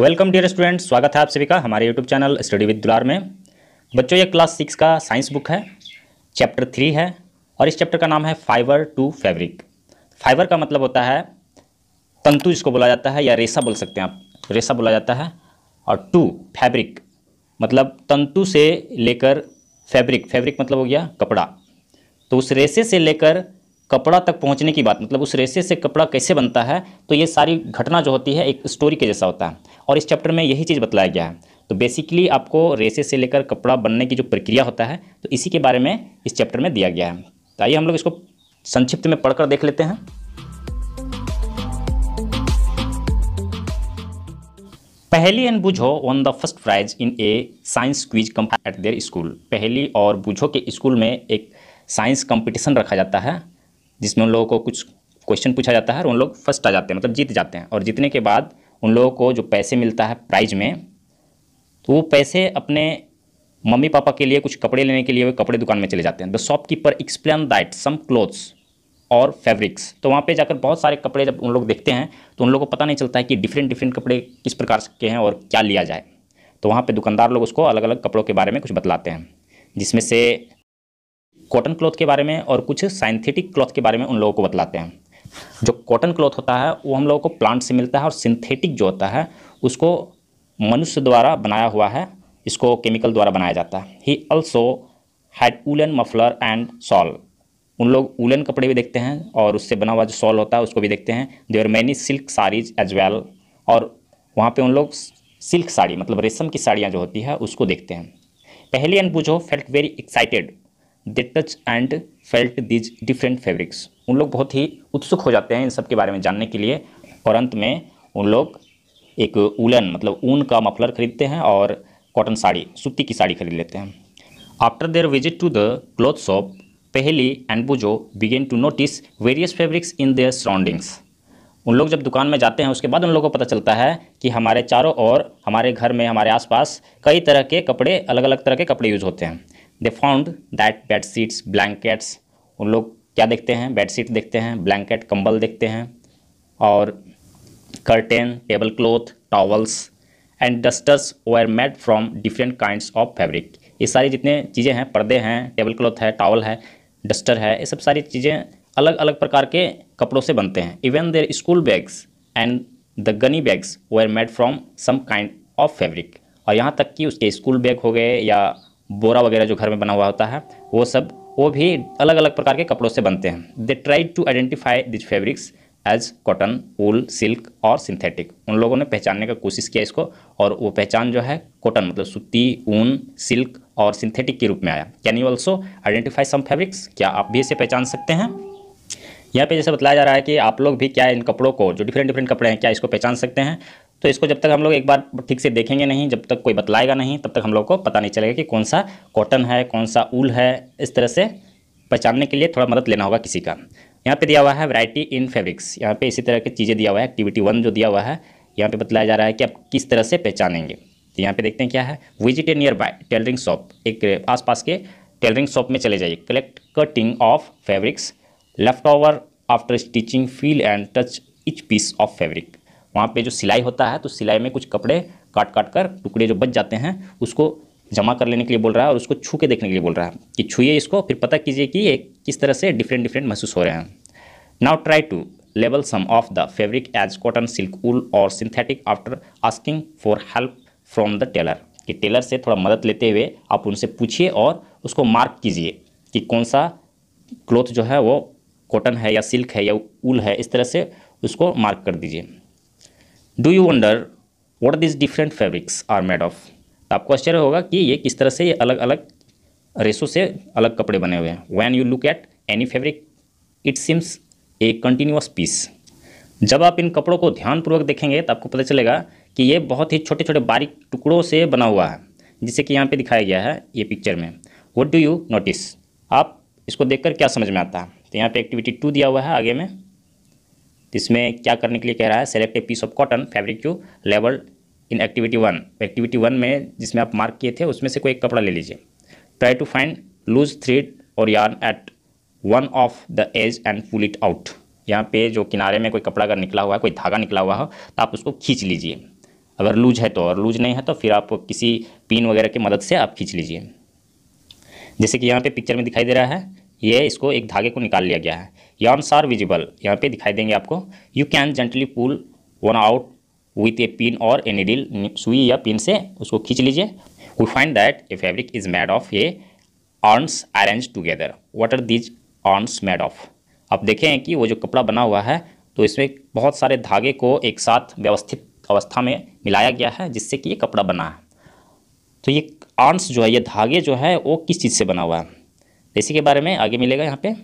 Welcome dear student स्वागत है आप सभी का हमारे यूट्यूब चैनल स्टडी विद दुलार में बच्चों ये क्लास सिक्स का साइंस बुक है चैप्टर थ्री है और इस चैप्टर का नाम है फाइबर टू फैब्रिक फाइबर का मतलब होता है तंतु जिसको बोला जाता है या रेशा बोल सकते हैं आप रेशा बोला जाता है और टू फैब्रिक मतलब तंतु से लेकर फैब्रिक फैब्रिक मतलब हो गया कपड़ा तो उस रेशे से लेकर कपड़ा तक पहुंचने की बात मतलब उस रेशे से कपड़ा कैसे बनता है तो ये सारी घटना जो होती है एक स्टोरी के जैसा होता है और इस चैप्टर में यही चीज़ बताया गया है तो बेसिकली आपको रेशे से लेकर कपड़ा बनने की जो प्रक्रिया होता है तो इसी के बारे में इस चैप्टर में दिया गया है तो आइए हम लोग इसको संक्षिप्त में पढ़कर देख लेते हैं Paheli and Boojho won the first prize in a science quiz comp at their school Paheli और बुझो के स्कूल में एक साइंस कंपटीशन रखा जाता है जिसमें उन लोगों को कुछ क्वेश्चन पूछा जाता है और उन लोग फर्स्ट आ जाते हैं मतलब जीत जाते हैं और जीतने के बाद उन लोगों को जो पैसे मिलता है प्राइज में तो वो पैसे अपने मम्मी पापा के लिए कुछ कपड़े लेने के लिए वे कपड़े दुकान में चले जाते हैं the shopkeeper explain that some clothes और फैब्रिक्स तो वहाँ पे जाकर बहुत सारे कपड़े जब उन लोग देखते हैं तो उन लोगों को पता नहीं चलता है कि डिफरेंट डिफरेंट कपड़े किस प्रकार के हैं और क्या लिया जाए तो वहाँ पे दुकानदार लोग उसको अलग अलग कपड़ों के बारे में कुछ बतलाते हैं जिसमें से कॉटन क्लॉथ के बारे में और कुछ साइंथेटिक क्लॉथ के बारे में उन लोगों को बतलाते हैं जो कॉटन क्लॉथ होता है वो हम लोगों को प्लांट से मिलता है और सिंथेटिक जो होता है उसको मनुष्य द्वारा बनाया हुआ है इसको केमिकल द्वारा बनाया जाता है he also had woollen muffler and shawl उन लोग उलन कपड़े भी देखते हैं और उससे बना हुआ जो सॉल होता है उसको भी देखते हैं are many silk saris as well और वहाँ पे उन लोग सिल्क साड़ी मतलब रेशम की साड़ियाँ जो होती है उसको देखते हैं पहले अनबूझो felt very excited they touch and felt these different fabrics उन लोग बहुत ही उत्सुक हो जाते हैं इन सब के बारे में जानने के लिए और अंत में उन लोग एक उलन मतलब ऊन का मफलर खरीदते हैं और कॉटन साड़ी सूती की साड़ी खरीद लेते हैं after their visit to the cloth shop Paheli and Boojho began to notice various fabrics in their surroundings उन लोग जब दुकान में जाते हैं उसके बाद उन लोगों को पता चलता है कि हमारे चारों ओर हमारे घर में हमारे आसपास कई तरह के कपड़े अलग अलग तरह के कपड़े यूज़ होते हैं they found that bed sheets blankets उन लोग क्या देखते हैं बेड शीट देखते हैं ब्लैंकेट कंबल देखते हैं और curtain table cloth towels and dusters were made from different kinds of fabric ये सारी जितने चीज़ें हैं पर्दे हैं टेबल क्लॉथ है टॉवल है डस्टर है ये सब सारी चीज़ें अलग अलग प्रकार के कपड़ों से बनते हैं even their school bags and the gunny bags were made from some kind of fabric और यहाँ तक कि उसके स्कूल बैग हो गए या बोरा वगैरह जो घर में बना हुआ होता है वो सब वो भी अलग अलग प्रकार के कपड़ों से बनते हैं they try to identify this fabrics as cotton wool silk और सिंथेटिक उन लोगों ने पहचानने का कोशिश किया इसको और वो पहचान जो है कॉटन मतलब सूती ऊन सिल्क और सिंथेटिक के रूप में आया can you also identify some fabrics क्या आप भी इसे पहचान सकते हैं यहाँ पे जैसे बताया जा रहा है कि आप लोग भी क्या इन कपड़ों को जो डिफरेंट डिफरेंट कपड़े हैं क्या इसको पहचान सकते हैं तो इसको जब तक हम लोग एक बार ठीक से देखेंगे नहीं जब तक कोई बतलाएगा नहीं तब तक हम लोग को पता नहीं चलेगा कि कौन सा कॉटन है कौन सा ऊल है इस तरह से पहचानने के लिए थोड़ा मदद लेना होगा किसी का यहाँ पे दिया हुआ है वैरायटी इन फैब्रिक्स यहाँ पे इसी तरह की चीज़ें दिया हुआ है एक्टिविटी वन जो दिया हुआ है यहाँ पे बताया जा रहा है कि आप किस तरह से पहचानेंगे तो यहाँ पे देखते हैं क्या है visit a nearby tailoring shop एक आसपास के टेलरिंग शॉप में चले जाइए collect cutting of fabrics left over after stitching feel and touch each piece of fabric वहाँ पे जो सिलाई होता है तो सिलाई में कुछ कपड़े काट काट कर टुकड़े जो बच जाते हैं उसको जमा कर लेने के लिए बोल रहा है और उसको छू के देखने के लिए बोल रहा है कि छूए इसको फिर पता कीजिए कि ये किस तरह से डिफरेंट डिफरेंट महसूस हो रहे हैं नाउ ट्राई टू लेवल some of the fabric as cotton silk wool और synthetic after asking for help from the tailor कि टेलर से थोड़ा मदद लेते हुए आप उनसे पूछिए और उसको मार्क कीजिए कि कौन सा क्लॉथ जो है वो कॉटन है या सिल्क है या ऊल है इस तरह से उसको मार्क कर दीजिए do you wonder what this different fabrics are made of तो आपको आश्चर्य होगा कि ये किस तरह से ये अलग अलग रेसो से अलग कपड़े बने हुए हैं when you look at any fabric it seems a continuous piece जब आप इन कपड़ों को ध्यानपूर्वक देखेंगे तो आपको पता चलेगा कि ये बहुत ही छोटे छोटे बारीक टुकड़ों से बना हुआ है जिसे कि यहाँ पे दिखाया गया है ये पिक्चर में वट डू यू नोटिस आप इसको देखकर क्या समझ में आता है तो यहाँ पे एक्टिविटी टू दिया हुआ है आगे में इसमें क्या करने के लिए कह रहा है select a piece of cotton fabric to लेवल in activity one activity one में जिसमें आप मार्क किए थे उसमें से कोई एक कपड़ा ले लीजिए try to find loose thread और yarn at one of the edge and pull it out यहाँ पे जो किनारे में कोई कपड़ा अगर निकला हुआ है कोई धागा निकला हुआ हो तो आप उसको खींच लीजिए अगर लूज है तो और लूज नहीं है तो फिर आप किसी पिन वगैरह की मदद से आप खींच लीजिए जैसे कि यहाँ पे पिक्चर में दिखाई दे रहा है ये इसको एक धागे को निकाल लिया गया है यॉर्न्स आर विजिबल यहाँ पे दिखाई देंगे आपको you can gently pull one out with a pin और ए निडिल सुई या पिन से उसको खींच लीजिए we find that a fabric is made of a yarns arranged together what are these yarns made of आप देखें कि वो जो कपड़ा बना हुआ है तो इसमें बहुत सारे धागे को एक साथ व्यवस्थित अवस्था में मिलाया गया है जिससे कि ये कपड़ा बना है तो ये आंस जो है ये धागे जो है वो किस चीज़ से बना हुआ है इसी के बारे में आगे मिलेगा यहाँ पे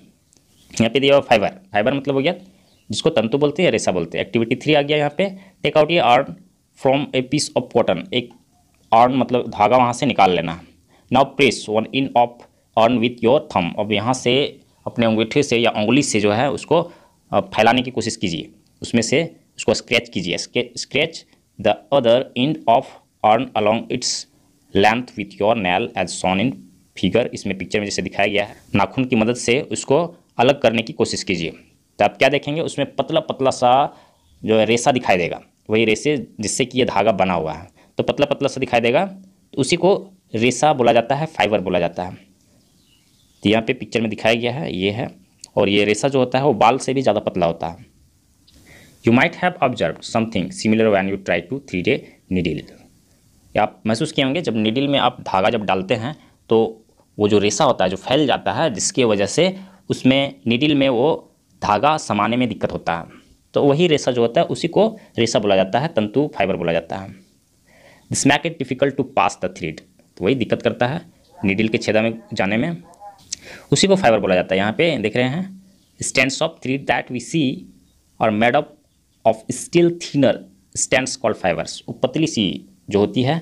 यहाँ पे दिया हुआ फाइबर फाइबर मतलब हो गया जिसको तंतु बोलते हैं या रेशा बोलते हैं एक्टिविटी थ्री आ गया यहाँ पे टेक आउट ये yarn from a piece of cotton एक आर्न मतलब धागा वहाँ से निकाल लेना now press one end of yarn with your thumb अब यहाँ से अपने अंगूठे से या उंगली से जो है उसको फैलाने की कोशिश कीजिए उसमें से उसको स्क्रैच कीजिए scratch the other end of yarn along its length with your nail as shown in figure इसमें पिक्चर में जैसे दिखाया गया है नाखून की मदद से उसको अलग करने की कोशिश कीजिए तो आप क्या देखेंगे उसमें पतला पतला सा जो है रेसा दिखाई देगा वही रेसे जिससे कि ये धागा बना हुआ है तो पतला पतला सा दिखाई देगा तो उसी को रेसा बोला जाता है फाइबर बोला जाता है तो यहाँ पे पिक्चर में दिखाया गया है ये है और ये रेशा जो होता है वो बाल से भी ज़्यादा पतला होता है you might have observe something similar when you try to thread a needle आप महसूस किए होंगे जब निडिल में आप धागा जब डालते हैं तो वो जो रेसा होता है जो फैल जाता है जिसकी वजह से उसमें निडिल में वो धागा समाने में दिक्कत होता है तो वही रेशा जो होता है उसी को रेशा बोला जाता है तंतु फाइबर बोला जाता है this make it difficult to pass the thread तो वही दिक्कत करता है निडिल के छेदा में जाने में उसी को फाइबर बोला जाता है यहाँ पे देख रहे हैं strand of thread that we see और made up of still thinner strand called fibres वो पतली सी जो होती है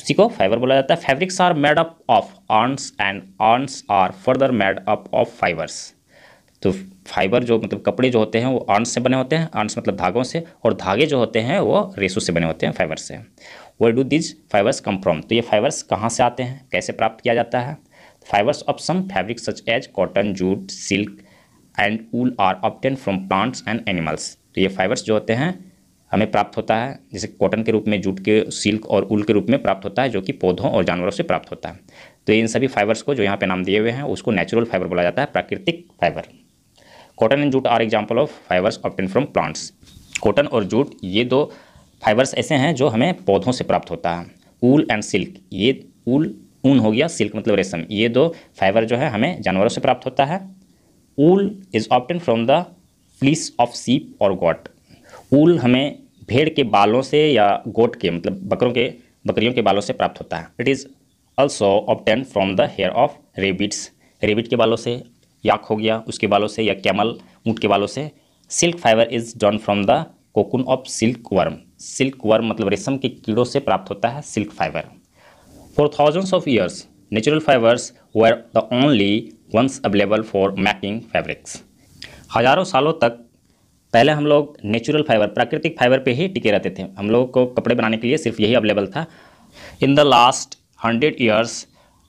उसी को फाइबर बोला जाता है fabrics are made up of yarns and yarns are further made up of fibres तो फाइबर जो मतलब कपड़े जो होते हैं वो आर्ट्स से बने होते हैं आर्ट्स मतलब धागों से और धागे जो होते हैं वो रेसू से बने होते हैं फाइबर से where do these fibres come from तो ये फाइबर्स कहाँ से आते हैं कैसे प्राप्त किया जाता है fibres of some fabric such as cotton jute silk and wool are obtained from plants and animals तो ये फाइबर्स जो होते हैं हमें प्राप्त होता है जैसे कॉटन के रूप में जूट के सिल्क और उल के रूप में प्राप्त होता है जो कि पौधों और जानवरों से प्राप्त होता है तो इन सभी फाइबर्स को जो यहाँ पे नाम दिए हुए हैं उसको नेचुरल फाइबर बोला जाता है प्राकृतिक fibre cotton and jute are example of fibres obtained from plants cotton और जूट ये दो फाइबर्स ऐसे हैं जो हमें पौधों से प्राप्त होता है ऊल एंड सिल्क ये ऊल ऊन हो गया सिल्क मतलब रेशम ये दो फाइबर जो है हमें जानवरों से प्राप्त होता है wool is obtained from the fleece of sheep और गॉट ऊल हमें भेड़ के बालों से या गोट के मतलब बकरों के बकरियों के बालों से प्राप्त होता है it is also obtained from the hair of rabbits rabbit के बालों से याक हो गया उसके बालों से या कैमल ऊँट के बालों से silk fibre is drawn from the cocoon of silkworm silkworm मतलब रेशम के कीड़ों से प्राप्त होता है silk fibre for thousands of years natural fibres were the only ones available for making fabrics हजारों सालों तक पहले हम लोग नेचुरल फाइबर प्राकृतिक फाइबर पे ही टिके रहते थे हम लोगों को कपड़े बनाने के लिए सिर्फ यही अवेलेबल था in the last hundred years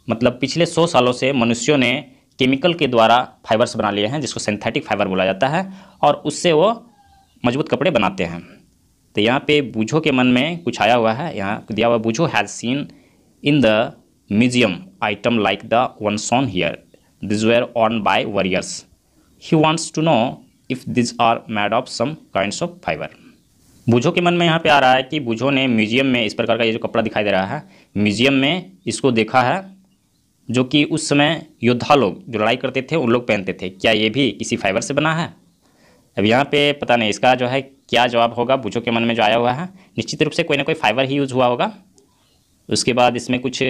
मतलब पिछले सौ सालों से मनुष्यों ने केमिकल के द्वारा फाइबर्स बना लिए हैं जिसको सिंथेटिक फाइबर बोला जाता है और उससे वो मजबूत कपड़े बनाते हैं तो यहाँ पे बूझो के मन में कुछ आया हुआ है यहाँ दिया हुआ Boojho has seen in the museum item like the one shown here these were worn by warriors he wants to know if these are made of some kind of fibre Boojho के मन में यहाँ पे आ रहा है कि बुझो ने म्यूजियम में इस प्रकार का ये जो कपड़ा दिखाई दे रहा है म्यूजियम में इसको देखा है जो कि उस समय योद्धा लोग जो लड़ाई करते थे उन लोग पहनते थे क्या ये भी किसी फाइबर से बना है अब यहाँ पे पता नहीं इसका जो है क्या जवाब होगा बुझो के मन में जो आया हुआ है निश्चित रूप से कोई ना कोई फाइबर ही यूज़ हुआ होगा उसके बाद इसमें कुछ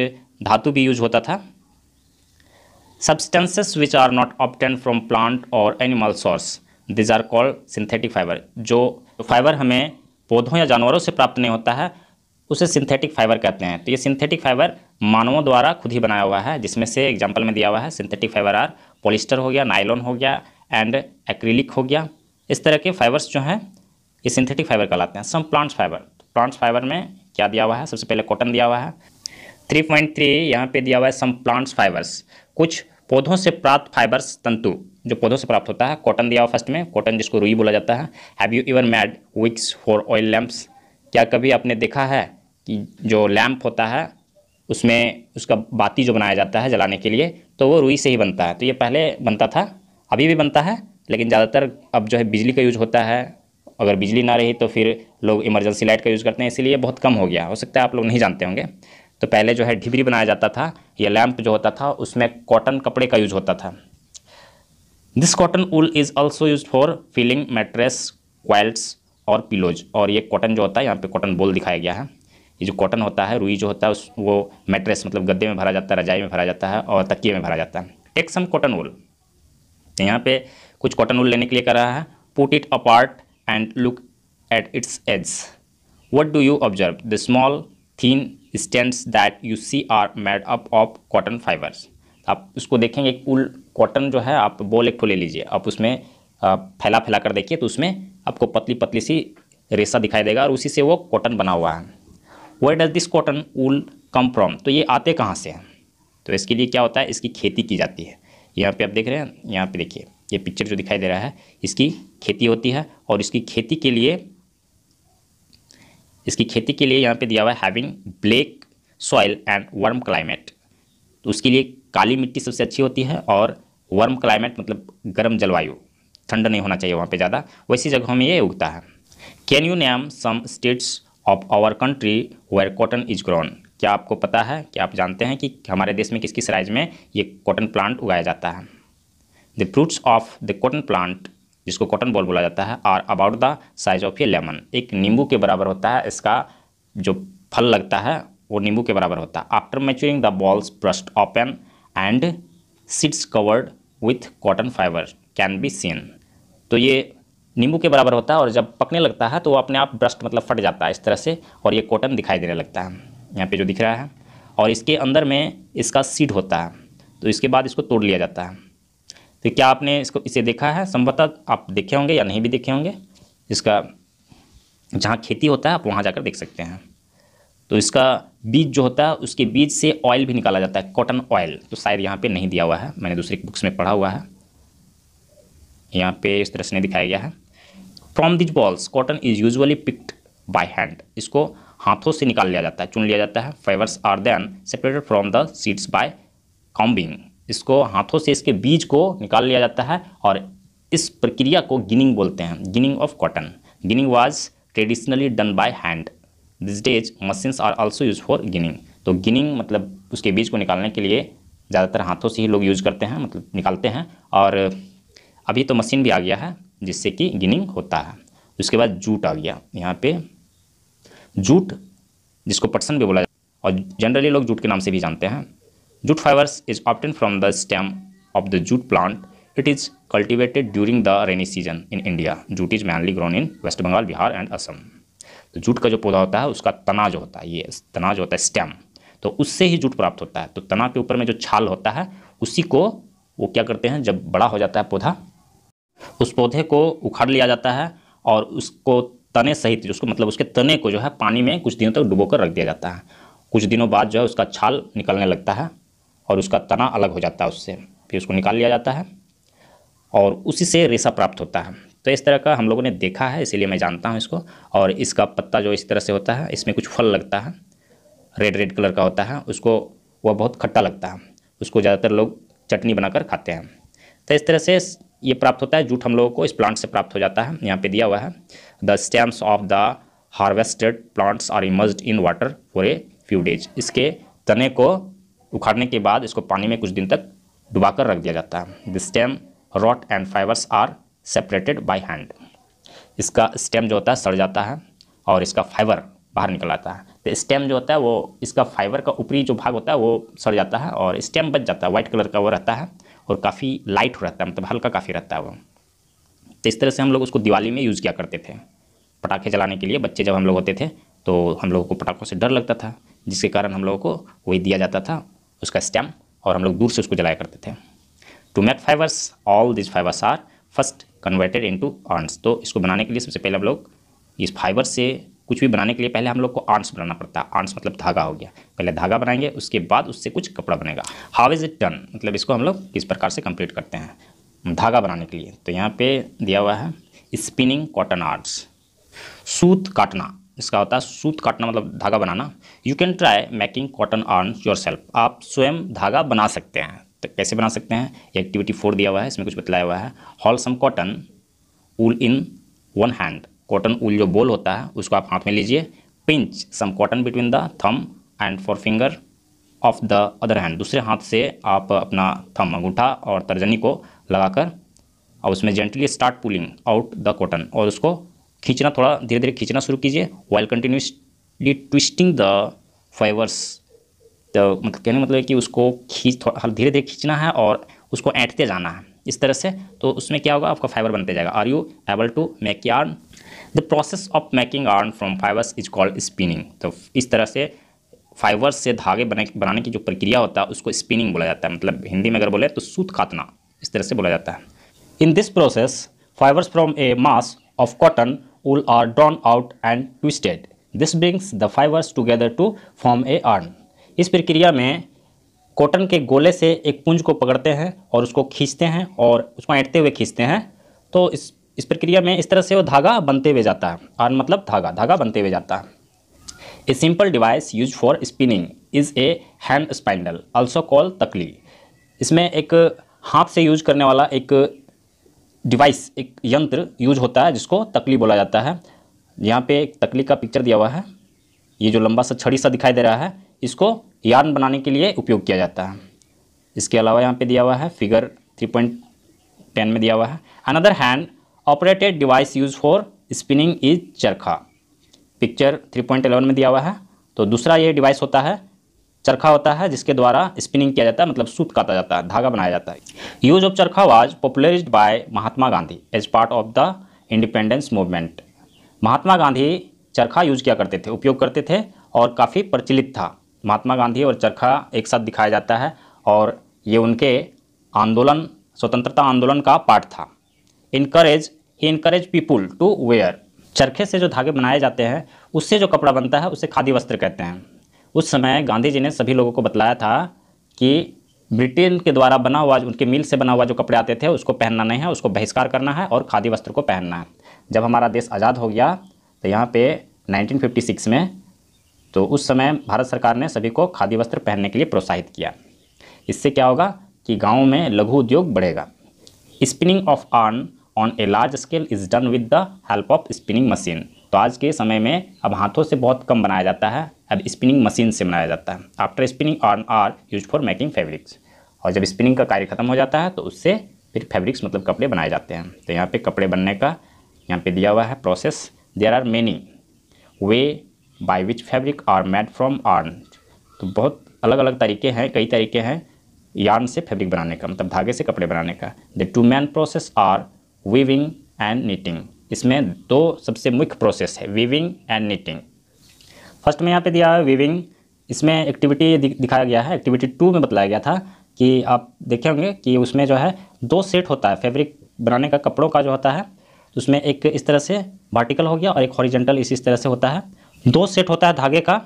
धातु भी यूज होता था substances which are not obtained from plant और animal source these are called synthetic fibre जो फाइबर हमें पौधों या जानवरों से प्राप्त नहीं होता है उसे सिंथेटिक फाइबर कहते हैं तो ये सिंथेटिक फाइबर मानवों द्वारा खुद ही बनाया हुआ है जिसमें से एग्जाम्पल में दिया हुआ है सिंथेटिक फाइबर आर पोलिस्टर हो गया नाइलॉन हो गया एंड एक्रीलिक हो गया इस तरह के फाइबर्स जो हैं ये सिंथेटिक फाइबर कहलाते हैं some plants fibre plants fibre में क्या दिया हुआ है सबसे पहले कॉटन दिया हुआ है थ्री पॉइंट थ्री यहाँ पर दिया हुआ है सम प्लांट्स फाइबर्स कुछ पौधों से प्राप्त फाइबर्स तंतु जो पौधों से प्राप्त होता है कॉटन दिया हुआ फर्स्ट में कॉटन जिसको रुई बोला जाता है have you ever made wicks for oil lamps क्या कभी आपने देखा है कि जो लैम्प होता है उसमें उसका बाती जो बनाया जाता है जलाने के लिए तो वो रुई से ही बनता है तो ये पहले बनता था अभी भी बनता है लेकिन ज़्यादातर अब जो है बिजली का यूज होता है अगर बिजली ना रही तो फिर लोग इमरजेंसी लाइट का यूज़ करते हैं इसीलिए बहुत कम हो गया हो सकता है आप लोग नहीं जानते होंगे तो पहले जो है ढिबरी बनाया जाता था या लैम्प जो होता था उसमें कॉटन कपड़े का यूज होता था this cotton wool is also use for filling mattress quilts और पिलोज और ये कॉटन जो होता है यहाँ पे कॉटन बोल दिखाया गया है ये जो कॉटन होता है रुई जो होता है उस वो मेट्रेस मतलब गद्दे में भरा जाता है रजाई में भरा जाता है और तकिए में भरा जाता है टेक सम कॉटन तो यहाँ पे कुछ कॉटन उल लेने के लिए कर रहा है put it apart and look at its edge what do you observe the small thin strands that you see are made up of cotton fibres आप उसको देखेंगे उल कॉटन जो है आप बॉल एक ले लीजिए आप उसमें फैला फैला कर देखिए तो उसमें आपको पतली पतली सी रेशा दिखाई देगा और उसी से वो कॉटन बना हुआ है where does this cotton wool come from तो ये आते कहाँ से हैं तो इसके लिए क्या होता है इसकी खेती की जाती है यहाँ पे आप देख रहे हैं यहाँ पे देखिए ये पिक्चर जो दिखाई दे रहा है इसकी खेती होती है और इसकी खेती के लिए इसकी खेती के लिए यहाँ पे दिया हुआ है having black soil and warm climate तो उसके लिए काली मिट्टी सबसे अच्छी होती है और वर्म क्लाइमेट मतलब गर्म जलवायु ठंड नहीं होना चाहिए वहाँ पे ज़्यादा वैसी जगहों में ये उगता है can you name some states of our country where cotton is grown क्या आपको पता है क्या आप जानते हैं कि हमारे देश में किस किस राज्य में ये कॉटन प्लांट उगाया जाता है the fruits of the cotton plant जिसको कॉटन बॉल बोला जाता है और about the size of a lemon एक नींबू के बराबर होता है इसका जो फल लगता है वो नींबू के बराबर होता है after maturing the bolls burst open and seeds covered with cotton fibre can be seen तो ये नींबू के बराबर होता है और जब पकने लगता है तो वो अपने आप ब्रस्ट मतलब फट जाता है इस तरह से और ये कॉटन दिखाई देने लगता है यहाँ पे जो दिख रहा है और इसके अंदर में इसका सीड होता है तो इसके बाद इसको तोड़ लिया जाता है तो क्या आपने इसको इसे देखा है संभवतः आप देखे होंगे या नहीं भी देखे होंगे इसका जहाँ खेती होता है आप वहाँ जाकर देख सकते हैं तो इसका बीज जो होता है उसके बीज से ऑयल भी निकाला जाता है कॉटन ऑयल तो शायद यहाँ पे नहीं दिया हुआ है मैंने दूसरी बुक्स में पढ़ा हुआ है यहाँ पे इस तरह से नहीं दिखाया गया है from these bolls cotton is usually picked by hand इसको हाथों से निकाल लिया जाता है चुन लिया जाता है fibres are then separated from the seeds by combing इसको हाथों से इसके बीज को निकाल लिया जाता है और इस प्रक्रिया को गिनिंग बोलते हैं ginning of cotton ginning was traditionally done by hand these days machines are also use for ginning तो गिनिंग मतलब उसके बीज को निकालने के लिए ज़्यादातर हाथों से ही लोग यूज करते हैं मतलब निकालते हैं और अभी तो मशीन भी आ गया है जिससे कि गिनिंग होता है उसके बाद जूट आ गया यहाँ पे जूट जिसको पटसन भी बोला जाता है और जनरली लोग जूट के नाम से भी जानते हैं Jute fibers is obtained from the stem of the jute plant. It is cultivated during the rainy season in India. Jute is mainly grown in West Bengal, Bihar and Assam. तो jute का जो पौधा होता है उसका तना जो होता है ये तना जो होता है स्टेम तो उससे ही जूट प्राप्त होता है तो तना के ऊपर में जो छाल होता है उसी को वो क्या करते हैं जब बड़ा हो जाता है पौधा उस पौधे को उखाड़ लिया जाता है और उसको तने सहित उसको मतलब उसके तने को जो है पानी में कुछ दिनों तक डुबो कर रख दिया जाता है कुछ दिनों बाद जो है उसका छाल निकलने लगता है और उसका तना अलग हो जाता है उससे फिर उसको निकाल लिया जाता है और उसी से रेशा प्राप्त होता है तो इस तरह का हम लोगों ने देखा है इसीलिए मैं जानता हूँ इसको और इसका पत्ता जो इस तरह से होता है इसमें कुछ फल लगता है रेड रेड कलर का होता है उसको वह बहुत खट्टा लगता है उसको ज़्यादातर लोग चटनी बनाकर खाते हैं तो इस तरह से ये प्राप्त होता है जूट हम लोगों को इस प्लांट से प्राप्त हो जाता है यहाँ पे दिया हुआ है the stems of the harvested plants are immerse in water for a few days इसके तने को उखाड़ने के बाद इसको पानी में कुछ दिन तक डुबा कर रख दिया जाता है the stem rot and fibres are separated by hand इसका स्टेम जो होता है सड़ जाता है और इसका फाइबर बाहर निकल आता है तो स्टेम जो होता है वो इसका फाइबर का ऊपरी जो भाग होता है वो सड़ जाता है और स्टेम बच जाता है वाइट कलर का वो रहता है और काफ़ी लाइट रहता है मतलब हल्का काफ़ी रहता है वो तो इस तरह से हम लोग उसको दिवाली में यूज़ किया करते थे पटाखे जलाने के लिए बच्चे जब हम लोग होते थे तो हम लोगों को पटाखों से डर लगता था जिसके कारण हम लोगों को वही दिया जाता था उसका स्टेम और हम लोग दूर से उसको जलाया करते थे to make fibres all this fibres are first converted into yarns तो इसको बनाने के लिए सबसे पहले हम लोग इस फाइबर से कुछ भी बनाने के लिए पहले हम लोग को आर्ट्स बनाना पड़ता है आर्ट्स मतलब धागा हो गया पहले धागा बनाएंगे उसके बाद उससे कुछ कपड़ा बनेगा हाउ इज़ इट डन मतलब इसको हम लोग किस प्रकार से कंप्लीट करते हैं धागा बनाने के लिए तो यहाँ पे दिया हुआ है स्पिनिंग कॉटन आर्ट्स सूत काटना इसका होता है सूत काटना मतलब धागा बनाना you can try making cotton yarn yourself आप स्वयं धागा बना सकते हैं तो कैसे बना सकते हैं एक्टिविटी फोर दिया हुआ है इसमें कुछ बतलाया हुआ है hold some cotton wool in one hand cotton wool जो बोल होता है उसको आप हाथ में लीजिए pinch some cotton between the thumb and forefinger of the other hand दूसरे हाथ से आप अपना थम अंगूठा और तर्जनी को लगाकर और उसमें gently start pulling out the cotton और उसको खींचना थोड़ा धीरे धीरे खींचना शुरू कीजिए while continuously twisting the fibres तो मतलब कहने मतलब कि उसको खींच थोड़ा धीरे धीरे खींचना है और उसको ऐंठते जाना है इस तरह से तो उसमें क्या होगा आपका फाइबर बनते जाएगा are you able to make yarn the process of making yarn from fibres is called spinning तो इस तरह से फाइबर्स से धागे बने बनाने की जो प्रक्रिया होता है उसको स्पिनिंग बोला जाता है मतलब हिंदी में अगर बोले तो सूत कातना इस तरह से बोला जाता है in this process fibres from a mass of cotton wool are drawn out and twisted. This brings the fibers together to form a yarn. इस प्रक्रिया में कॉटन के गोले से एक पुंज को पकड़ते हैं और उसको खींचते हैं और उसको ऐटते हुए खींचते हैं तो इस इस प्रक्रिया में इस तरह से वो धागा बनते हुए जाता है आर्न मतलब धागा धागा बनते हुए जाता है a simple device use for spinning is a hand spindle also call takli इसमें एक हाथ से यूज करने वाला एक डिवाइस एक यंत्र यूज होता है जिसको तकली बोला जाता है यहाँ पे एक तकली का पिक्चर दिया हुआ है ये जो लंबा सा छड़ी सा दिखाई दे रहा है इसको यार्न बनाने के लिए उपयोग किया जाता है इसके अलावा यहाँ पे दिया हुआ है फिगर थ्री पॉइंट टेन में दिया हुआ है another hand operated device use for spinning is charkha picture three point eleven में दिया हुआ है तो दूसरा ये डिवाइस होता है चरखा होता है जिसके द्वारा स्पिनिंग किया जाता है मतलब सूत काटा जाता है धागा बनाया जाता है use of charkha was popularised by Mahatma Gandhi as part of the independence movement Mahatma Gandhi charkha use किया करते थे उपयोग करते थे और काफ़ी प्रचलित था महात्मा गांधी और चरखा एक साथ दिखाया जाता है और ये उनके आंदोलन स्वतंत्रता आंदोलन का पार्ट था encourage he encourage people to wear चरखे से जो धागे बनाए जाते हैं उससे जो कपड़ा बनता है उसे खादी वस्त्र कहते हैं उस समय गांधी जी ने सभी लोगों को बतलाया था कि ब्रिटेन के द्वारा बना हुआ उनके मिल से बना हुआ जो कपड़े आते थे उसको पहनना नहीं है उसको बहिष्कार करना है और खादी वस्त्र को पहनना है जब हमारा देश आज़ाद हो गया तो यहाँ पे 1956 में तो उस समय भारत सरकार ने सभी को खादी वस्त्र पहनने के लिए प्रोत्साहित किया इससे क्या होगा कि गाँव में लघु उद्योग बढ़ेगा spinning of yarn on a large scale is done with the help of spinning machine तो आज के समय में अब हाथों से बहुत कम बनाया जाता है अब स्पिनिंग मशीन से बनाया जाता है after spinning on are use for making fabrics और जब स्पिनिंग का कार्य खत्म हो जाता है तो उससे फिर फैब्रिक्स मतलब कपड़े बनाए जाते हैं तो यहाँ पे कपड़े बनने का यहाँ पे दिया हुआ है process there are many ways by which fabric are made from yarn तो बहुत अलग अलग तरीके हैं कई तरीके हैं यार्न से फैब्रिक बनाने का मतलब धागे से कपड़े बनाने का the two main process are weaving and knitting इसमें दो सबसे मुख्य प्रोसेस है वीविंग एंड नीटिंग फर्स्ट में यहाँ पे दिया है वीविंग इसमें एक्टिविटी दिखाया गया है एक्टिविटी टू में बताया गया था कि आप देखे होंगे कि उसमें जो है दो सेट होता है फैब्रिक बनाने का कपड़ों का जो होता है उसमें एक इस तरह से वर्टिकल हो गया और एक हॉरिजेंटल इसी इस तरह से होता है दो सेट होता है धागे का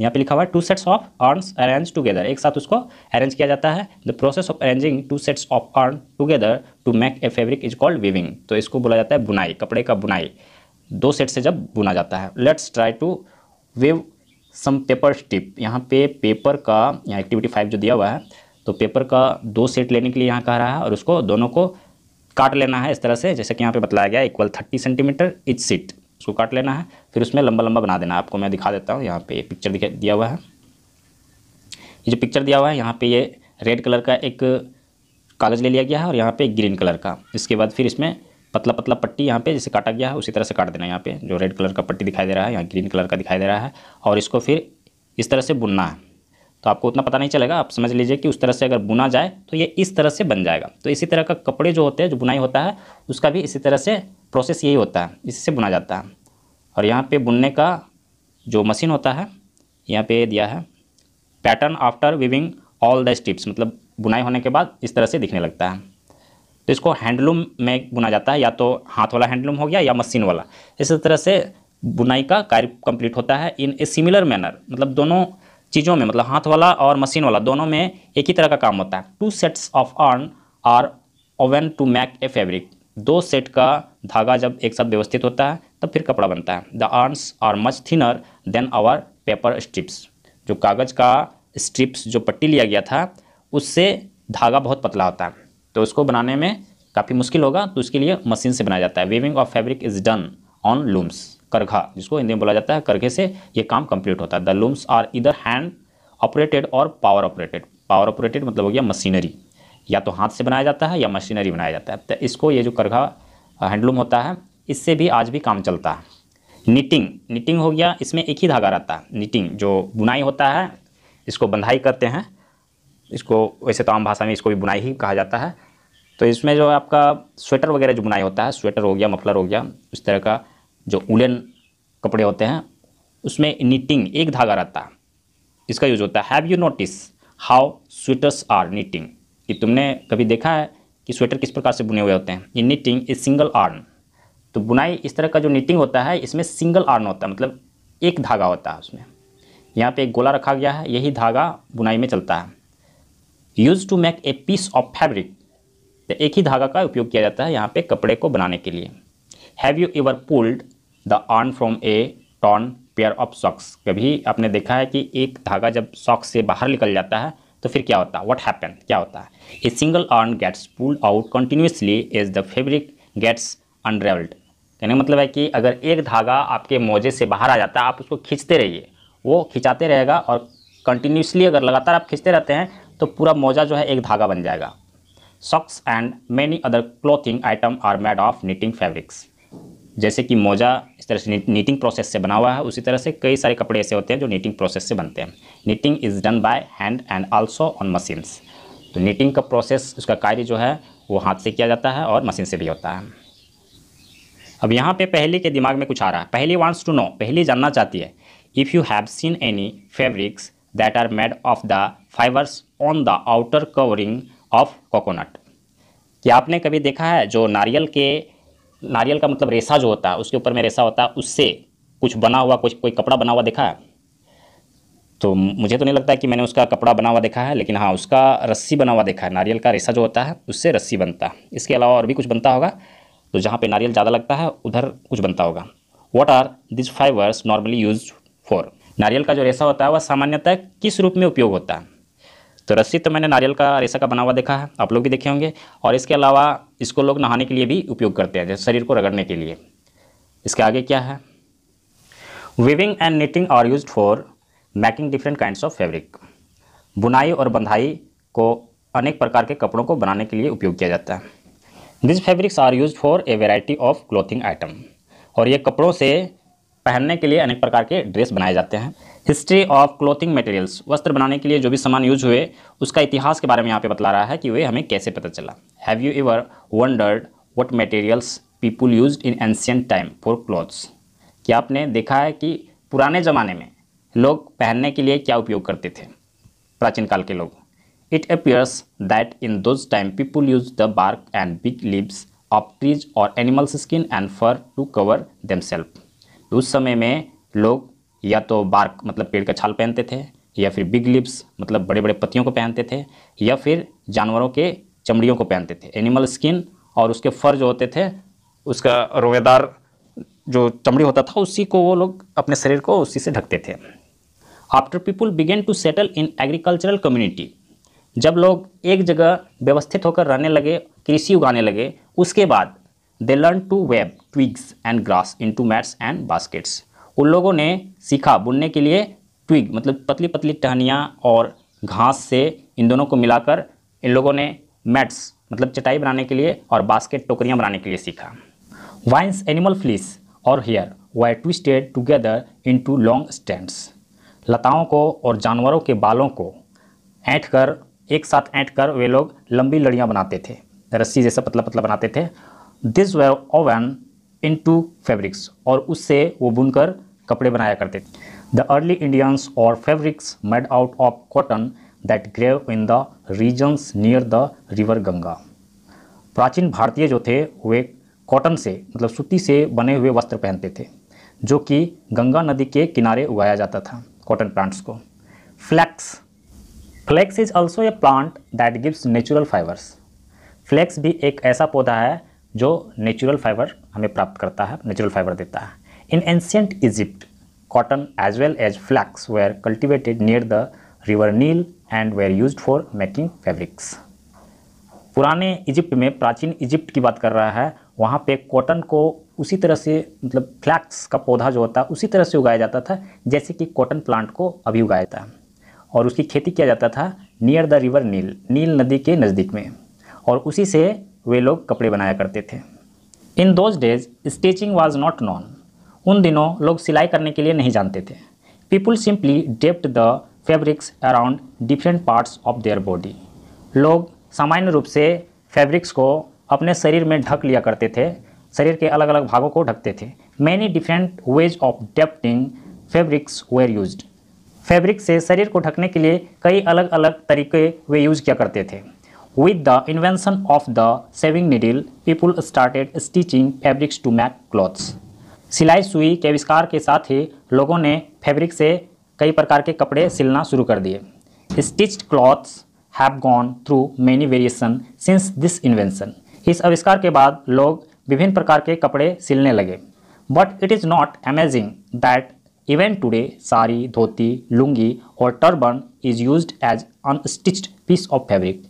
यहाँ पे लिखा हुआ है two sets of yarns arrange together एक साथ उसको अरेंज किया जाता है the process of arranging two sets of yarn together to make a fabric is called weaving तो इसको बोला जाता है बुनाई कपड़े का बुनाई दो सेट से जब बुना जाता है let's try to weave some paper strip यहाँ पे पेपर का यहाँ एक्टिविटी फाइव जो दिया हुआ है तो पेपर का दो सेट लेने के लिए यहाँ कह रहा है और उसको दोनों को काट लेना है इस तरह से जैसे कि यहाँ पे बताया गया equal thirty centimetre each sheet उसको काट लेना है फिर उसमें लंबा लंबा बना देना है आपको मैं दिखा देता हूँ यहाँ पे पिक्चर दिया हुआ है ये जो पिक्चर दिया हुआ है यहाँ पे ये रेड कलर का एक कागज़ ले लिया गया है और यहाँ पे ग्रीन कलर का इसके बाद फिर इसमें पतला पतला पट्टी यहाँ पे जैसे काटा गया है उसी तरह से काट देना है यहाँ पे जो रेड कलर का पट्टी दिखाई दे रहा है यहाँ ग्रीन कलर का दिखाई दे रहा है और इसको फिर इस तरह से बुनना है तो आपको उतना पता नहीं चलेगा आप समझ लीजिए कि उस तरह से अगर बुना जाए तो ये इस तरह से बन जाएगा तो इसी तरह का कपड़े जो होते हैं जो बुनाई होता है उसका भी इसी तरह से प्रोसेस यही होता है इससे बुना जाता है और यहाँ पे बुनने का जो मशीन होता है यहाँ पे दिया है pattern after weaving all the strips मतलब बुनाई होने के बाद इस तरह से दिखने लगता है तो इसको हैंडलूम में बुना जाता है या तो हाथ वाला हैंडलूम हो गया या मशीन वाला इसी तरह से बुनाई का कार्य कंप्लीट होता है इन ए सिमिलर मैनर मतलब दोनों चीज़ों में मतलब हाथ वाला और मशीन वाला दोनों में एक ही तरह का काम होता है two sets of yarn are woven to make a fabric दो सेट का धागा जब एक साथ व्यवस्थित होता है तब फिर कपड़ा बनता है the yarns are much thinner than our paper strips जो कागज़ का स्ट्रिप्स जो पट्टी लिया गया था उससे धागा बहुत पतला होता है तो उसको बनाने में काफ़ी मुश्किल होगा तो उसके लिए मशीन से बनाया जाता है weaving of fabric is done on looms करघा जिसको हिंदी में बोला जाता है करघे से ये काम कंप्लीट होता है the looms are either hand operated और पावर ऑपरेटेड पावर ऑपरेटेड मतलब हो गया मशीनरी या तो हाथ से बनाया जाता है या मशीनरी बनाया जाता है तो इसको ये जो करघा हैंडलूम होता है इससे भी आज भी काम चलता है निटिंग निटिंग हो गया इसमें एक ही धागा रहता है निटिंग जो बुनाई होता है इसको बंधाई करते हैं इसको वैसे तो आम भाषा में इसको भी बुनाई ही कहा जाता है तो इसमें जो आपका स्वेटर वगैरह जो बुनाई होता है स्वेटर हो गया मफलर हो गया उस तरह का जो उलन कपड़े होते हैं उसमें नीटिंग एक धागा रहता है इसका यूज होता है have you notice how sweaters are knitting कि तुमने कभी देखा है कि स्वेटर किस प्रकार से बुने हुए होते हैं ये नीटिंग इज सिंगल आर्न तो बुनाई इस तरह का जो नीटिंग होता है इसमें सिंगल आर्न होता है मतलब एक धागा होता है उसमें यहाँ पे एक गोला रखा गया है यही धागा बुनाई में चलता है use to make a piece of fabric तो एक ही धागा का उपयोग किया जाता है यहाँ पे कपड़े को बनाने के लिए have you ever pulled the yarn from a torn pair of socks कभी आपने देखा है कि एक धागा जब सॉक्स से बाहर निकल जाता है तो फिर क्या होता है वट हैपन क्या होता है a single yarn gets pulled out continuously as the fabric gets unravelled कहने का मतलब है कि अगर एक धागा आपके मोजे से बाहर आ जाता है आप उसको खींचते रहिए वो खिंचाते रहेगा और कंटिन्यूसली अगर लगातार आप खींचते रहते हैं तो पूरा मोजा जो है एक धागा बन जाएगा socks and many other clothing item are made of knitting fabrics जैसे कि मोज़ा इस तरह से नीटिंग प्रोसेस से बना हुआ है उसी तरह से कई सारे कपड़े ऐसे होते हैं जो नीटिंग प्रोसेस से बनते हैं knitting is done by hand and also on machines तो नीटिंग का प्रोसेस उसका कार्य जो है वो हाथ से किया जाता है और मशीन से भी होता है अब यहाँ पे पहली के दिमाग में कुछ आ रहा है पहली वांट्स टू नो पहली जानना चाहती है if you have seen any fabrics that are made of the fibres on the outer covering of coconut क्या आपने कभी देखा है जो नारियल के नारियल का मतलब रेशा जो होता है उसके ऊपर में रेशा होता है उससे कुछ बना हुआ कुछ कोई कपड़ा बना हुआ देखा है तो मुझे तो नहीं लगता कि मैंने उसका कपड़ा बना हुआ देखा है लेकिन हाँ उसका रस्सी बना हुआ देखा है नारियल का रेशा जो होता है उससे रस्सी बनता है इसके अलावा और भी कुछ बनता होगा तो जहाँ पे नारियल ज़्यादा लगता है उधर कुछ बनता होगा what are these fibres normally use for नारियल का जो रेशा होता है वह सामान्यतः किस रूप में उपयोग होता है तो रस्सी तो मैंने नारियल का रेशा का बना हुआ देखा है आप लोग भी देखे होंगे और इसके अलावा इसको लोग नहाने के लिए भी उपयोग करते हैं जैसे शरीर को रगड़ने के लिए इसके आगे क्या है weaving and knitting are use for making different kind of fabric बुनाई और बंधाई को अनेक प्रकार के कपड़ों को बनाने के लिए उपयोग किया जाता है this fabrics are use for a variety of clothing item और ये कपड़ों से पहनने के लिए अनेक प्रकार के ड्रेस बनाए जाते हैं हिस्ट्री ऑफ क्लोथिंग मटेरियल्स वस्त्र बनाने के लिए जो भी सामान यूज हुए उसका इतिहास के बारे में यहाँ पे बता रहा है कि वे हमें कैसे पता चला have you ever wondered what materials people use in ancient time for clothes क्या आपने देखा है कि पुराने ज़माने में लोग पहनने के लिए क्या उपयोग करते थे प्राचीन काल के लोग it appears that in those time people use the bark and big leaves of trees और animals skin and fur to cover themself उस समय में लोग या तो बार्क मतलब पेड़ का छाल पहनते थे या फिर बिग लिप्स मतलब बड़े बड़े पत्तियों को पहनते थे या फिर जानवरों के चमड़ियों को पहनते थे एनिमल स्किन और उसके फर जो होते थे उसका रोवेदार जो चमड़ी होता था उसी को वो लोग अपने शरीर को उसी से ढकते थे after people began to settle in agricultural community जब लोग एक जगह व्यवस्थित होकर रहने लगे कृषि उगाने लगे उसके बाद they learn to weave twigs and grass into mats and baskets उन लोगों ने सीखा बुनने के लिए ट्विग मतलब पतली पतली टहनियाँ और घास से इन दोनों को मिलाकर इन लोगों ने मैट्स मतलब चटाई बनाने के लिए और बास्केट टोकरियाँ बनाने के लिए सीखा वाइन्स एनिमल फ्लिस और hair were twisted together into long strands लताओं को और जानवरों के बालों को ऐंठ कर एक साथ ऐंठ कर वे लोग लंबी लड़ियाँ बनाते थे रस्सी जैसा पतला पतला बनाते थे this weave woven into fabrics और उससे वो बुनकर कपड़े बनाया करते थे the early Indians wore fabrics made out of cotton that grew in the regions near the river Ganga प्राचीन भारतीय जो थे वे कॉटन से मतलब सूती से बने हुए वस्त्र पहनते थे जो कि गंगा नदी के किनारे उगाया जाता था कॉटन प्लांट्स को flax flax is also a plant that gives natural fibres flax भी एक ऐसा पौधा है जो नेचुरल फाइबर हमें प्राप्त करता है नेचुरल फाइबर देता है In ancient Egypt, cotton as well as flax were cultivated near the river Nile and were used for making fabrics. पुराने इजिप्ट में प्राचीन इजिप्ट की बात कर रहा है वहाँ पे कॉटन को उसी तरह से मतलब फ्लैक्स का पौधा जो होता है उसी तरह से उगाया जाता था जैसे कि कॉटन प्लांट को अभी उगाया था और उसकी खेती किया जाता था near the river Nile Nile नदी के नज़दीक में और उसी से वे लोग कपड़े बनाया करते थे in those days stitching was not known उन दिनों लोग सिलाई करने के लिए नहीं जानते थे people simply draped the fabrics around different parts of their body लोग सामान्य रूप से फैब्रिक्स को अपने शरीर में ढक लिया करते थे शरीर के अलग अलग भागों को ढकते थे many different ways of draping fabrics were use fabric से शरीर को ढकने के लिए कई अलग अलग तरीके वे यूज किया करते थे with the invention of the sewing needle people started stitching fabrics to make clothes सिलाई सुई के आविष्कार के साथ ही लोगों ने फैब्रिक से कई प्रकार के कपड़े सिलना शुरू कर दिए stitched clothes have gone through many variation since this invention इस आविष्कार के बाद लोग विभिन्न प्रकार के कपड़े सिलने लगे but it is not amazing that even today sari dhoti lungi और turban is use as unstitched piece of fabric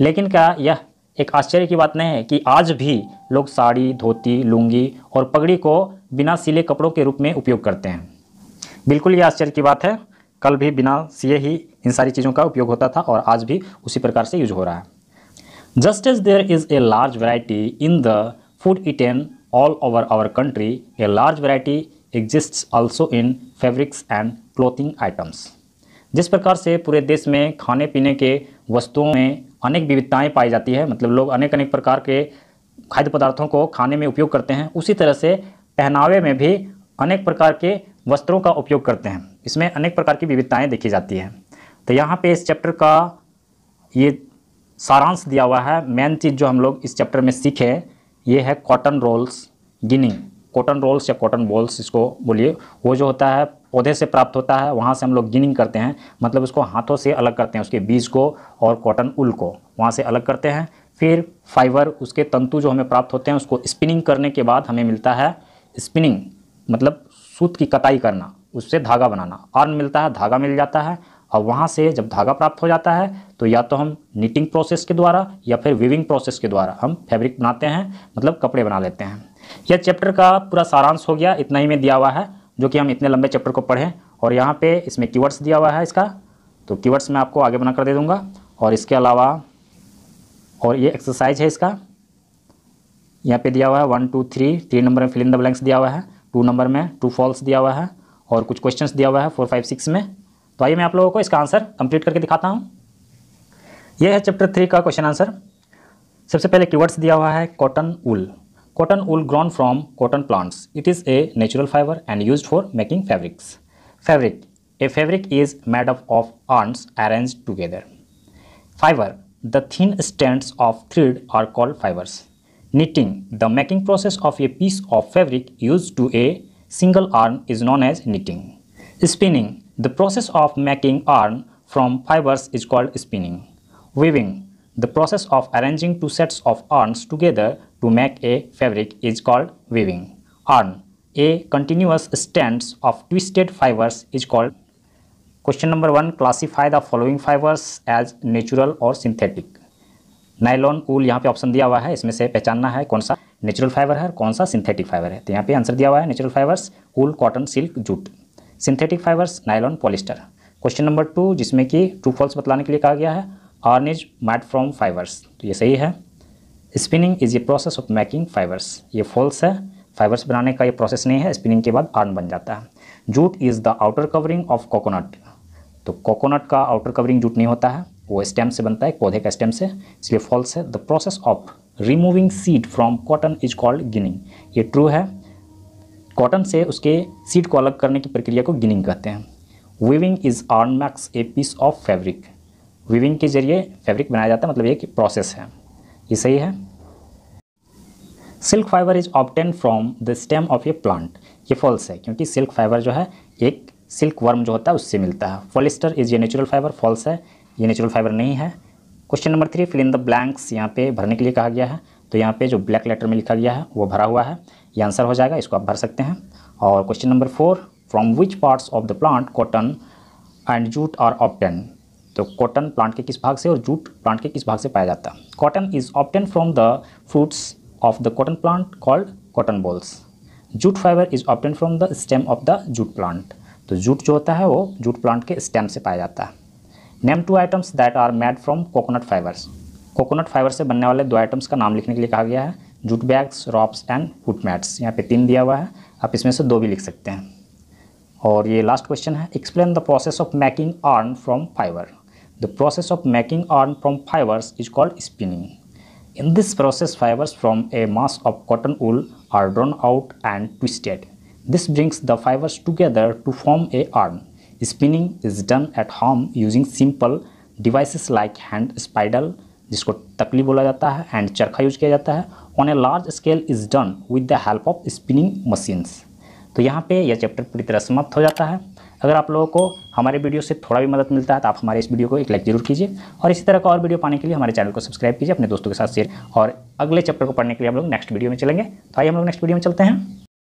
लेकिन क्या यह एक आश्चर्य की बात नहीं है कि आज भी लोग साड़ी धोती लुंगी और पगड़ी को बिना सिले कपड़ों के रूप में उपयोग करते हैं बिल्कुल ये आश्चर्य की बात है कल भी बिना सिए ही इन सारी चीज़ों का उपयोग होता था और आज भी उसी प्रकार से यूज हो रहा है just as there is a large variety in the food eaten all over our country a large variety exist also in fabrics and clothing items जिस प्रकार से पूरे देश में खाने पीने के वस्तुओं में अनेक विविधताएँ पाई जाती है मतलब लोग अनेक अनेक प्रकार के खाद्य पदार्थों को खाने में उपयोग करते हैं उसी तरह से पहनावे में भी अनेक प्रकार के वस्त्रों का उपयोग करते हैं इसमें अनेक प्रकार की विविधताएँ देखी जाती हैं तो यहाँ पे इस चैप्टर का ये सारांश दिया हुआ है मेन चीज़ जो हम लोग इस चैप्टर में सीखे ये है cotton rolls ginning cotton rolls या कॉटन बॉल्स इसको बोलिए वो जो होता है पौधे से प्राप्त होता है वहाँ से हम लोग गिनिंग करते हैं मतलब उसको हाथों से अलग करते हैं उसके बीज को और कॉटन उल को वहाँ से अलग करते हैं फिर फाइबर उसके तंतु जो हमें प्राप्त होते हैं उसको स्पिनिंग करने के बाद हमें मिलता है स्पिनिंग मतलब सूत की कटाई करना उससे धागा बनाना अर्न मिलता है धागा मिल जाता है और वहाँ से जब धागा प्राप्त हो जाता है तो या तो हम नीटिंग प्रोसेस के द्वारा या फिर विविंग प्रोसेस के द्वारा हम फैब्रिक बनाते हैं मतलब कपड़े बना लेते हैं यह चैप्टर का पूरा सारांश हो गया इतना ही में दिया हुआ है जो कि हम इतने लंबे चैप्टर को पढ़ें और यहाँ पे इसमें कीवर्ड्स दिया हुआ है इसका तो कीवर्ड्स मैं आपको आगे बना कर दे दूँगा और इसके अलावा और ये एक्सरसाइज है इसका यहाँ पे दिया हुआ है one two three three number में फिलिंग द ब्लैंक्स दिया हुआ है टू नंबर में टू फॉल्स दिया हुआ है और कुछ क्वेश्चन दिया हुआ है फोर फाइव सिक्स में तो आइए मैं आप लोगों को इसका आंसर कंप्लीट करके दिखाता हूँ यह है चैप्टर थ्री का क्वेश्चन आंसर सबसे पहले कीवर्ड्स दिया हुआ है cotton wool Cotton wool grown from cotton plants. It is a natural fiber and used for making fabrics. Fabric. A fabric is made up of yarns arranged together. Fiber. The thin strands of thread are called fibers. Knitting. The making process of a piece of fabric used to a single yarn is known as knitting. Spinning. The process of making yarn from fibers is called spinning. Weaving. The process of arranging two sets of yarns together to make a fabric is called weaving. Yarn, a continuous strands of twisted fibers is called. Question number 1 classify the following fibers as natural or synthetic. Nylon wool यहाँ पे option दिया हुआ है इसमें से पहचानना है कौन सा नेचुरल फाइबर है और कौन सा सिंथेटिक फाइबर है तो यहाँ पे आंसर दिया हुआ है natural fibres wool cotton silk jute synthetic fibres nylon polyester question number two जिसमें कि ट्रू फॉल्स बतलाने के लिए कहा गया है इज मैट फ्रॉम फाइबर्स तो ये सही है spinning is a process of making fibres ये फॉल्स है फाइबर्स बनाने का ये प्रोसेस नहीं है स्पिनिंग के बाद आर्न बन जाता है jute is the outer covering of coconut तो कोकोनट का आउटर कवरिंग जूट नहीं होता है वो स्टेम से बनता है पौधे का स्टेम से इसलिए फॉल्स है the process of removing seed from cotton is called ginning ये ट्रू है कॉटन से उसके सीड को अलग करने की प्रक्रिया को गिनिंग कहते हैं weaving is yarn makes a piece of fabric weaving के जरिए फैब्रिक बनाया जाता है मतलब ये प्रोसेस है ये सही है silk fibre is obtained from the stem of a plant ये फॉल्स है क्योंकि सिल्क फाइबर जो है एक सिल्क वर्म जो होता है उससे मिलता है फॉलिस्टर इज ये नेचुरल फाइबर फॉल्स है ये नेचुरल फाइबर नहीं है question number three fill in the blanks यहाँ पे भरने के लिए कहा गया है तो यहाँ पे जो ब्लैक लेटर में लिखा गया है वो भरा हुआ है ये आंसर हो जाएगा इसको आप भर सकते हैं और question number four from which parts of the plant cotton and jute are obtained तो कॉटन प्लांट के किस भाग से और जूट प्लांट के किस भाग से पाया जाता है cotton is obtained from the fruits of the cotton plant called cotton bolls jute fibre is obtained from the stem of the jute plant तो जूट जो होता है वो जूट प्लांट के स्टेम से पाया जाता है name two items that are made from coconut fibres coconut fibre से बनने वाले दो आइटम्स का नाम लिखने के लिए कहा गया है jute bags ropes and foot mats यहाँ पे तीन दिया हुआ है आप इसमें से दो भी लिख सकते हैं और ये लास्ट क्वेश्चन है explain the process of making yarn from fibre The process of making yarn from fibers is called spinning. In this process, fibers from a mass of cotton wool are drawn out and twisted. This brings the fibers together to form a yarn. Spinning is done at home using simple devices like hand spindle जिसको तकली बोला जाता है hand चरखा use किया जाता है on a large scale is done with the help of spinning machines तो यहाँ पे यह चैप्टर पूरी तरह समाप्त हो जाता है अगर आप लोगों को हमारे वीडियो से थोड़ा भी मदद मिलता है तो आप हमारे इस वीडियो को एक लाइक जरूर कीजिए और इसी तरह का और वीडियो पाने के लिए हमारे चैनल को सब्सक्राइब कीजिए अपने दोस्तों के साथ शेयर और अगले चैप्टर को पढ़ने के लिए हम लोग नेक्स्ट वीडियो में चलेंगे तो आइए हम लोग नेक्स्ट वीडियो में चलते हैं